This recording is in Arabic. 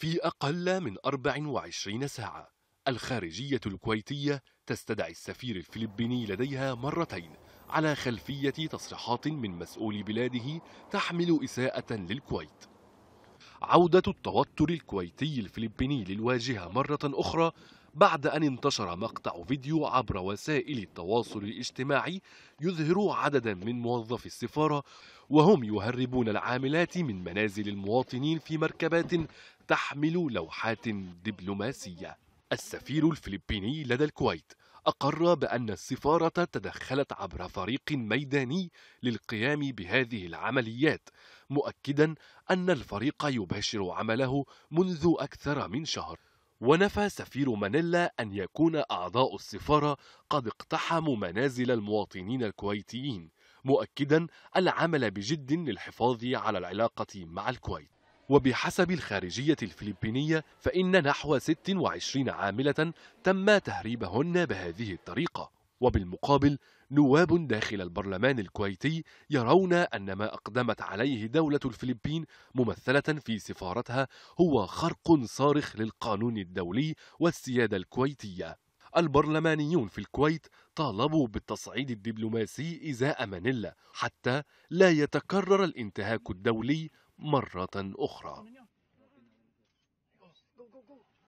في أقل من 24 ساعة الخارجية الكويتية تستدعي السفير الفلبيني لديها مرتين على خلفية تصريحات من مسؤول بلاده تحمل إساءة للكويت عودة التوتر الكويتي الفلبيني للواجهة مرة أخرى بعد أن انتشر مقطع فيديو عبر وسائل التواصل الاجتماعي يظهر عددا من موظفي السفارة وهم يهربون العاملات من منازل المواطنين في مركبات تحمل لوحات دبلوماسية السفير الفلبيني لدى الكويت أقر بأن السفارة تدخلت عبر فريق ميداني للقيام بهذه العمليات مؤكدا أن الفريق يباشر عمله منذ أكثر من شهر ونفى سفير مانيلا أن يكون أعضاء السفارة قد اقتحموا منازل المواطنين الكويتيين مؤكدا العمل بجد للحفاظ على العلاقة مع الكويت وبحسب الخارجية الفلبينية فإن نحو 26 عاملة تم تهريبهن بهذه الطريقة وبالمقابل نواب داخل البرلمان الكويتي يرون أن ما أقدمت عليه دولة الفلبين ممثلة في سفارتها هو خرق صارخ للقانون الدولي والسيادة الكويتية البرلمانيون في الكويت طالبوا بالتصعيد الدبلوماسي إزاء مانيلا حتى لا يتكرر الانتهاك الدولي مرة أخرى